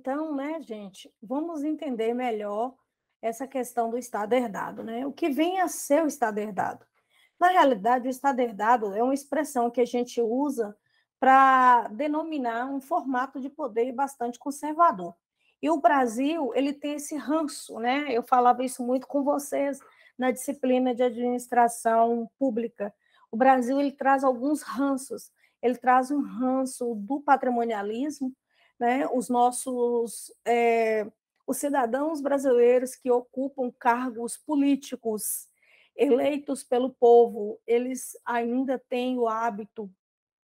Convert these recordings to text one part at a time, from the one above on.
Então, né, gente, vamos entender melhor essa questão do Estado herdado, né? O que vem a ser o Estado herdado? Na realidade, o Estado herdado é uma expressão que a gente usa para denominar um formato de poder bastante conservador. E o Brasil, ele tem esse ranço, né? Eu falava isso muito com vocês na disciplina de administração pública. O Brasil, ele traz alguns ranços. Ele traz um ranço do patrimonialismo, né, os nossos é, os cidadãos brasileiros que ocupam cargos políticos eleitos pelo povo, eles ainda têm o hábito,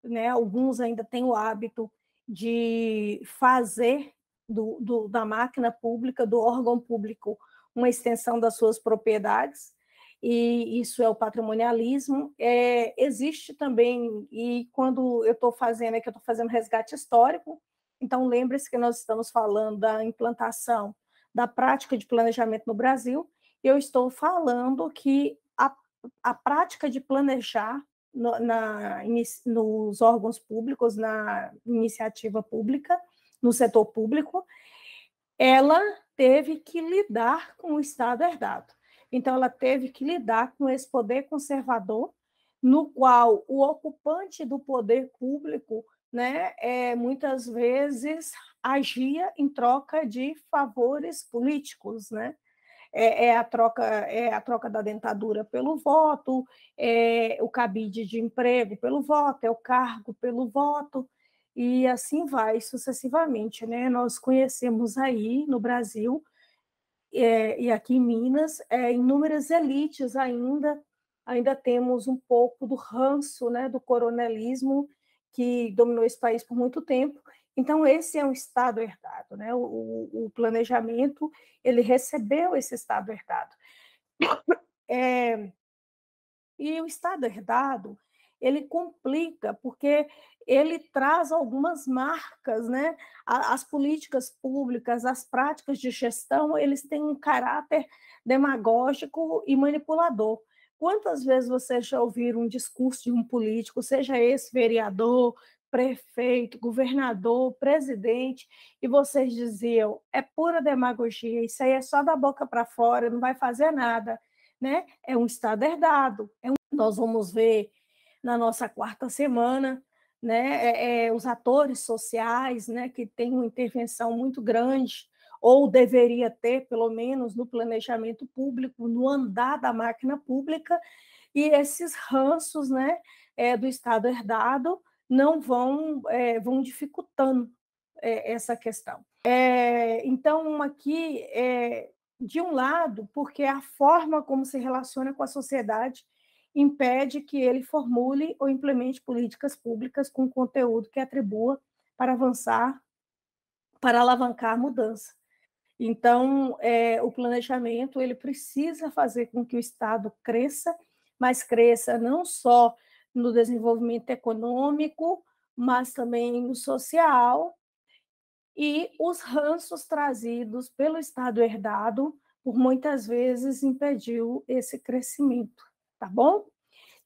né, alguns ainda têm o hábito de fazer do, do, da máquina pública, do órgão público, uma extensão das suas propriedades, e isso é o patrimonialismo. É, existe também, e quando eu estou fazendo, é que eu estou fazendo resgate histórico, então, lembre-se que nós estamos falando da implantação da prática de planejamento no Brasil, eu estou falando que a, a prática de planejar no, na, nos órgãos públicos, na iniciativa pública, no setor público, ela teve que lidar com o Estado herdado. Então, ela teve que lidar com esse poder conservador, no qual o ocupante do poder público né, é, muitas vezes agia em troca de favores políticos, né? É, é, a troca é a troca da dentadura pelo voto, é o cabide de emprego pelo voto, é o cargo pelo voto e assim vai sucessivamente, né? Nós conhecemos aí no Brasil é, e aqui em Minas é, inúmeras elites ainda ainda temos um pouco do ranço, né, do coronelismo que dominou esse país por muito tempo. Então, esse é um Estado herdado. Né? O, o planejamento, ele recebeu esse Estado herdado. É, e o Estado herdado, ele complica, porque ele traz algumas marcas, né? As políticas públicas, as práticas de gestão, eles têm um caráter demagógico e manipulador. Quantas vezes você já ouviu um discurso de um político, seja esse vereador, prefeito, governador, presidente, e vocês diziam: é pura demagogia, isso aí é só da boca para fora, não vai fazer nada, né? É um estado herdado. É um... Nós vamos ver na nossa quarta semana, né? É, é, os atores sociais, né, que têm uma intervenção muito grande ou deveria ter, pelo menos no planejamento público, no andar da máquina pública, e esses ranços né, é, do Estado herdado não vão, é, vão dificultando é, essa questão. É, então, aqui, é, de um lado, porque a forma como se relaciona com a sociedade impede que ele formule ou implemente políticas públicas com conteúdo que atribua para avançar, para alavancar a mudança. Então, é, o planejamento ele precisa fazer com que o Estado cresça, mas cresça não só no desenvolvimento econômico, mas também no social. E os ranços trazidos pelo Estado herdado, por muitas vezes, impediu esse crescimento, tá bom?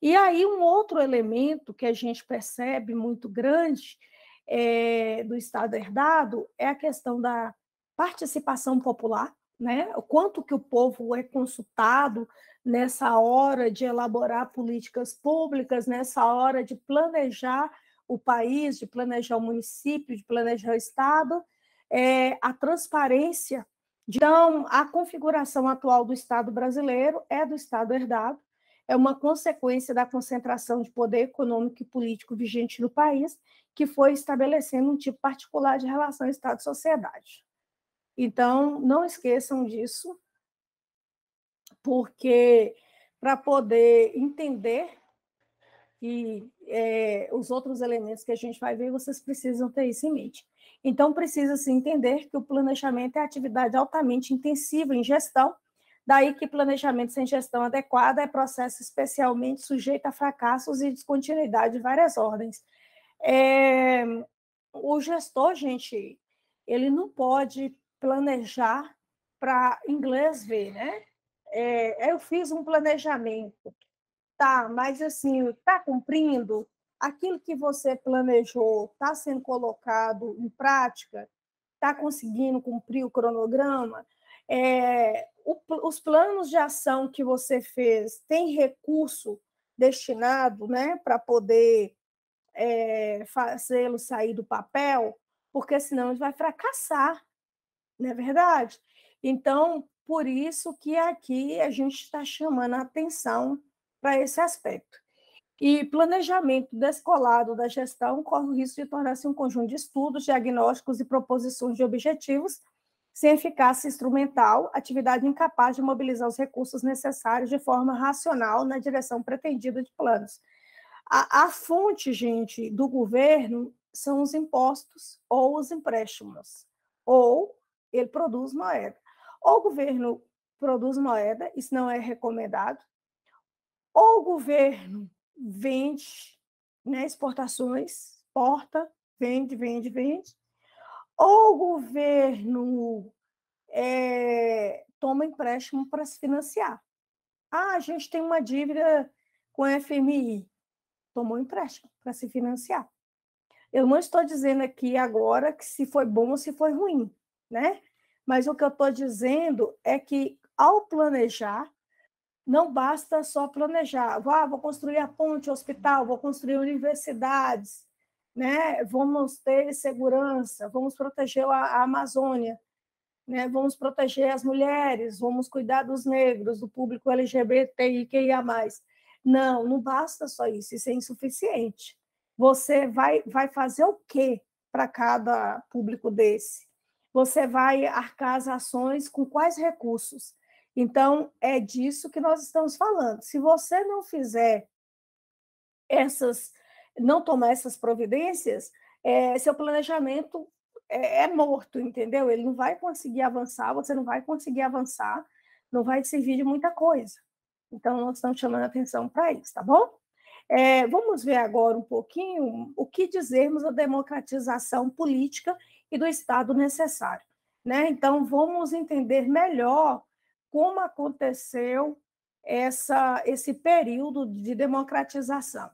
E aí, um outro elemento que a gente percebe muito grande é, do Estado herdado é a questão da participação popular, né? O quanto que o povo é consultado nessa hora de elaborar políticas públicas, nessa hora de planejar o país, de planejar o município, de planejar o estado, é, a transparência. Então, a configuração atual do Estado brasileiro é do Estado herdado, é uma consequência da concentração de poder econômico e político vigente no país, que foi estabelecendo um tipo particular de relação Estado-sociedade. Então, não esqueçam disso, porque para poder entender e é, eh, os outros elementos que a gente vai ver, vocês precisam ter isso em mente. Então, precisa-se entender que o planejamento é atividade altamente intensiva em gestão, daí que planejamento sem gestão adequada é processo especialmente sujeito a fracassos e descontinuidade de várias ordens. É, o gestor, gente, ele não pode planejar para inglês ver, né? É, é, eu fiz um planejamento, tá? Mas assim, tá cumprindo aquilo que você planejou, tá sendo colocado em prática, tá conseguindo cumprir o cronograma, é, o, os planos de ação que você fez tem recurso destinado, né, para poder é, fazê-lo sair do papel, porque senão ele vai fracassar não é verdade? Então, por isso que aqui a gente está chamando a atenção para esse aspecto. E planejamento descolado da gestão corre o risco de tornar-se um conjunto de estudos, diagnósticos e proposições de objetivos sem eficácia instrumental, atividade incapaz de mobilizar os recursos necessários de forma racional na direção pretendida de planos. A, a fonte, gente, do governo são os impostos ou os empréstimos, ou ele produz moeda. Ou o governo produz moeda, isso não é recomendado, ou o governo vende né, exportações, porta, vende, vende, vende, ou o governo é, toma empréstimo para se financiar. Ah, a gente tem uma dívida com a FMI, tomou empréstimo para se financiar. Eu não estou dizendo aqui agora que se foi bom ou se foi ruim né? Mas o que eu estou dizendo é que, ao planejar, não basta só planejar. Ah, vou construir a ponte, o hospital, vou construir universidades, né? vamos ter segurança, vamos proteger a, Amazônia, né? vamos proteger as mulheres, vamos cuidar dos negros, do público LGBTIQIA. Não, não basta só isso, isso é insuficiente. Você vai, vai fazer o quê para cada público desse? você vai arcar as ações com quais recursos? Então, é disso que nós estamos falando. Se você não fizer essas, não tomar essas providências, é, seu planejamento é, é, morto, entendeu? Ele não vai conseguir avançar, você não vai conseguir avançar, não vai servir de muita coisa. Então, nós estamos chamando atenção para isso, tá bom? É, vamos ver agora um pouquinho o que dizermos a democratização política e do Estado necessário. Né? Então, vamos entender melhor como aconteceu essa, esse período de democratização.